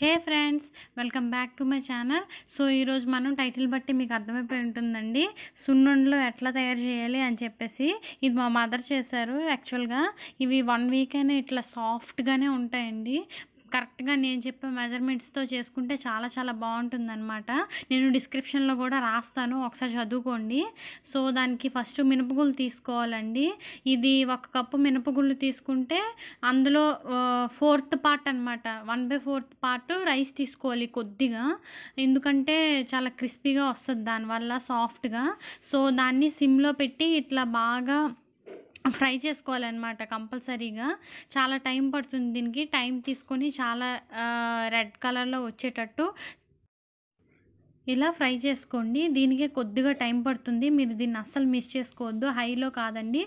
hey friends welcome back to my channel so ఈరోజు మనం title బట్టి మీకు అర్థమైపోయి ఉంటుందండి సున్నుండలు ఎట్లా తయారు చేయాలి అని చెప్పేసి ఇది మా మదర్ చేశారు యాక్చువల్గా ఇవి వన్ వీక్ అయినా ఇట్లా సాఫ్ట్గానే ఉంటాయండి కరెక్ట్గా నేను చెప్పే మెజర్మెంట్స్తో చేసుకుంటే చాలా చాలా అనమాట నేను డిస్క్రిప్షన్లో కూడా రాస్తాను ఒకసారి చదువుకోండి సో దానికి ఫస్ట్ మినపగుళ్ళు తీసుకోవాలండి ఇది ఒక కప్పు మినపగుళ్ళు తీసుకుంటే అందులో ఫోర్త్ పార్ట్ అనమాట one by fourth part rice తీసుకోవాలి కొద్దిగా ఎందుకంటే చాలా క్రిస్పీగా వస్తుంది దానివల్ల సాఫ్ట్గా సో దాన్ని సిమ్లో పెట్టి ఇట్లా బాగా ఫ్రై చేసుకోవాలన్నమాట కంపల్సరీగా చాలా టైం పడుతుంది దీనికి టైం తీసుకొని చాలా రెడ్ కలర్లో వచ్చేటట్టు ఇలా ఫ్రై చేసుకోండి దీనికి కొద్దిగా టైం పడుతుంది మీరు దీన్ని అస్సలు మిస్ చేసుకోవద్దు హైలో కాదండి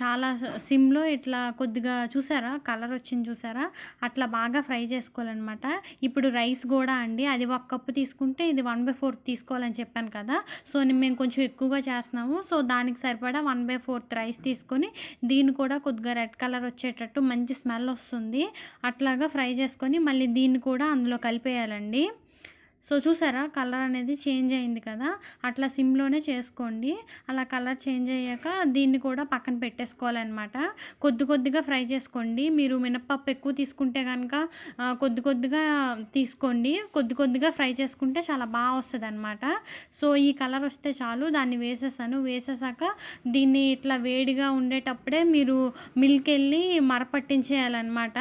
చాలా సిమ్లో ఇట్లా కొద్దిగా చూసారా కలర్ వచ్చింది చూసారా అట్లా బాగా ఫ్రై చేసుకోవాలన్నమాట ఇప్పుడు రైస్ కూడా అండి అది ఒక కప్పు తీసుకుంటే ఇది వన్ బై ఫోర్త్ తీసుకోవాలని చెప్పాను కదా సో మేము కొంచెం ఎక్కువగా చేస్తున్నాము సో దానికి సరిపడా వన్ బై ఫోర్త్ రైస్ తీసుకొని దీన్ని కూడా కొద్దిగా రెడ్ కలర్ వచ్చేటట్టు మంచి స్మెల్ వస్తుంది అట్లాగా ఫ్రై చేసుకొని మళ్ళీ దీన్ని కూడా అందులో కలిపేయాలండి సో చూసారా కలర్ అనేది చేంజ్ అయింది కదా అట్లా సిమ్లోనే చేసుకోండి అలా కలర్ చేంజ్ అయ్యాక దీన్ని కూడా పక్కన పెట్టేసుకోవాలన్నమాట కొద్ది కొద్దిగా ఫ్రై చేసుకోండి మీరు మినప్పప్పు ఎక్కువ తీసుకుంటే కనుక కొద్ది కొద్దిగా తీసుకోండి కొద్ది కొద్దిగా ఫ్రై చేసుకుంటే చాలా బాగా వస్తుంది అనమాట సో ఈ కలర్ వస్తే చాలు దాన్ని వేసేసాను వేసేసాక దీన్ని ఇట్లా వేడిగా ఉండేటప్పుడే మీరు మిల్క్ వెళ్ళి మరపట్టించేయాలన్నమాట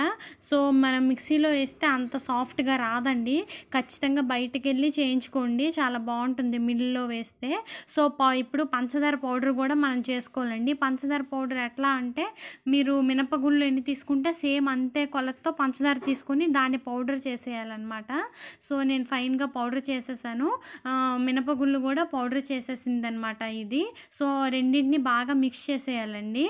సో మనం మిక్సీలో వేస్తే అంత సాఫ్ట్గా రాదండి ఖచ్చితంగా బయట బయటికి వెళ్ళి చేయించుకోండి చాలా బాగుంటుంది మిల్లులో వేస్తే సో ఇప్పుడు పంచదార పౌడర్ కూడా మనం చేసుకోవాలండి పంచదార పౌడర్ ఎట్లా అంటే మీరు మినపగుళ్ళు ఎన్ని తీసుకుంటే సేమ్ అంతే కొలతతో పంచదార తీసుకొని దాన్ని పౌడర్ చేసేయాలన్నమాట సో నేను ఫైన్గా పౌడర్ చేసేసాను మినపగుళ్ళు కూడా పౌడర్ చేసేసింది అనమాట ఇది సో రెండింటిని బాగా మిక్స్ చేసేయాలండి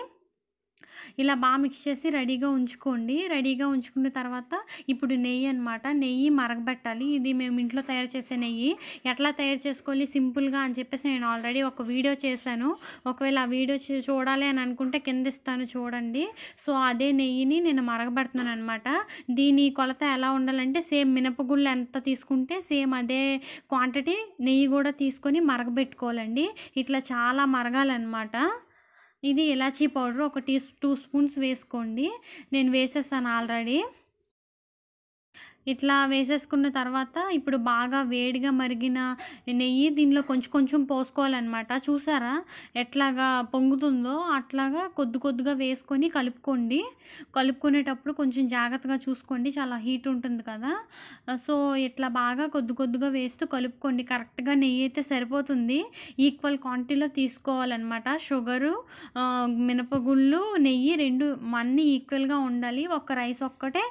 ఇలా బాగా మిక్స్ చేసి రెడీగా ఉంచుకోండి రెడీగా ఉంచుకున్న తర్వాత ఇప్పుడు నెయ్యి అనమాట నెయ్యి మరగబెట్టాలి ఇది మేము ఇంట్లో తయారు చేసే నెయ్యి ఎట్లా తయారు చేసుకోవాలి సింపుల్గా అని చెప్పేసి నేను ఆల్రెడీ ఒక వీడియో చేశాను ఒకవేళ ఆ వీడియో చూడాలి అని అనుకుంటే కింద ఇస్తాను చూడండి సో అదే నెయ్యిని నేను మరగబెడుతున్నాను అనమాట దీని కొలత ఎలా ఉండాలంటే సేమ్ మినపగుళ్ళు ఎంత తీసుకుంటే సేమ్ అదే క్వాంటిటీ నెయ్యి కూడా తీసుకొని మరగబెట్టుకోవాలండి ఇట్లా చాలా మరగాలన్నమాట ఇది ఇలాచీ పౌడర్ ఒక టీ టూ స్పూన్స్ వేసుకోండి నేను వేసేసాను ఆల్రెడీ ఇట్లా వేసేసుకున్న తర్వాత ఇప్పుడు బాగా వేడిగా మరిగిన నెయ్యి దీనిలో కొంచెం కొంచెం పోసుకోవాలన్నమాట చూసారా ఎట్లాగా పొంగుతుందో అట్లాగా కొద్ది కొద్దిగా వేసుకొని కలుపుకోండి కలుపుకునేటప్పుడు కొంచెం జాగ్రత్తగా చూసుకోండి చాలా హీట్ ఉంటుంది కదా సో ఇట్లా బాగా కొద్ది కొద్దిగా వేస్తూ కలుపుకోండి కరెక్ట్గా నెయ్యి అయితే సరిపోతుంది ఈక్వల్ క్వాంటిటీలో తీసుకోవాలన్నమాట షుగరు మినపగుళ్ళు నెయ్యి రెండు అన్నీ ఈక్వల్గా ఉండాలి ఒక రైస్ ఒక్కటే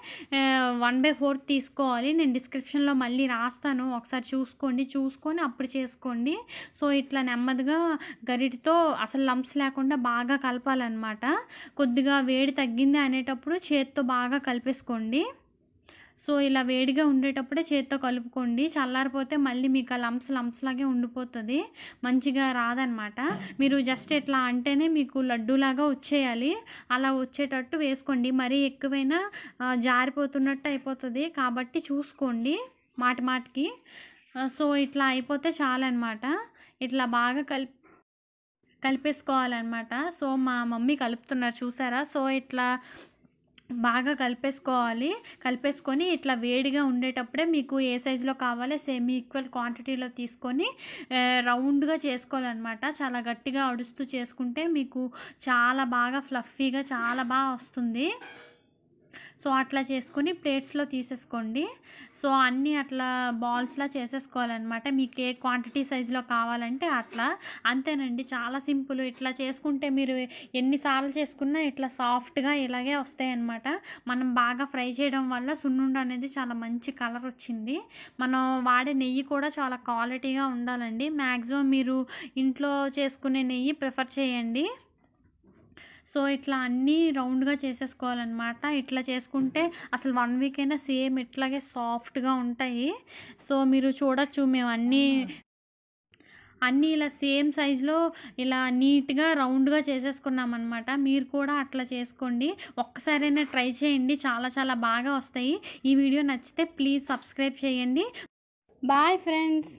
వన్ బై ఫోర్త్ తీసుకోవాలి నేను డిస్క్రిప్షన్లో మళ్ళీ రాస్తాను ఒకసారి చూసుకోండి చూసుకొని అప్పుడు చేసుకోండి సో ఇట్లా నెమ్మదిగా గరిటితో అసలు లంప్స్ లేకుండా బాగా కలపాలన్నమాట కొద్దిగా వేడి తగ్గింది అనేటప్పుడు చేతితో బాగా కలిపేసుకోండి సో ఇలా వేడిగా ఉండేటప్పుడే చేత్తో కలుపుకోండి చల్లారిపోతే మళ్ళీ మీకు ఆ లంప్స్ లంప్స్ లాగే ఉండిపోతుంది మంచిగా రాదనమాట మీరు జస్ట్ ఇట్లా అంటేనే మీకు లడ్డూలాగా వచ్చేయాలి అలా వచ్చేటట్టు వేసుకోండి మరీ ఎక్కువైనా జారిపోతున్నట్టు అయిపోతుంది కాబట్టి చూసుకోండి మాటి మాటికి సో ఇట్లా అయిపోతే చాలన్నమాట ఇట్లా బాగా కలిపి కలిపేసుకోవాలన్నమాట సో మా మమ్మీ కలుపుతున్నారు చూసారా సో ఇట్లా బాగా కలిపేసుకోవాలి కలిపేసుకొని ఇట్లా వేడిగా ఉండేటప్పుడే మీకు ఏ సైజులో కావాలి సేమ్ ఈక్వల్ క్వాంటిటీలో తీసుకొని రౌండ్గా చేసుకోవాలన్నమాట చాలా గట్టిగా అడుస్తూ చేసుకుంటే మీకు చాలా బాగా ఫ్లఫీగా చాలా బాగా వస్తుంది సో అట్లా చేసుకుని ప్లేట్స్లో తీసేసుకోండి సో అన్నీ అట్లా బాల్స్లా చేసేసుకోవాలన్నమాట మీకు ఏ క్వాంటిటీ సైజులో కావాలంటే అట్లా అంతేనండి చాలా సింపుల్ ఇట్లా చేసుకుంటే మీరు ఎన్నిసార్లు చేసుకున్నా ఇట్లా సాఫ్ట్గా ఇలాగే వస్తాయి మనం బాగా ఫ్రై చేయడం వల్ల సున్నుండ అనేది చాలా మంచి కలర్ వచ్చింది మనం వాడే నెయ్యి కూడా చాలా క్వాలిటీగా ఉండాలండి మ్యాక్సిమం మీరు ఇంట్లో చేసుకునే నెయ్యి ప్రిఫర్ చేయండి సో ఇట్లా అన్నీ రౌండ్గా చేసేసుకోవాలన్నమాట ఇట్లా చేసుకుంటే అసలు వన్ వీక్ అయినా సేమ్ ఇట్లాగే సాఫ్ట్గా ఉంటాయి సో మీరు చూడొచ్చు మేము అన్నీ అన్నీ ఇలా సేమ్ సైజులో ఇలా నీట్గా రౌండ్గా చేసేసుకున్నాం అనమాట మీరు కూడా అట్లా చేసుకోండి ఒక్కసారైనా ట్రై చేయండి చాలా చాలా బాగా వస్తాయి ఈ వీడియో నచ్చితే ప్లీజ్ సబ్స్క్రైబ్ చేయండి బాయ్ ఫ్రెండ్స్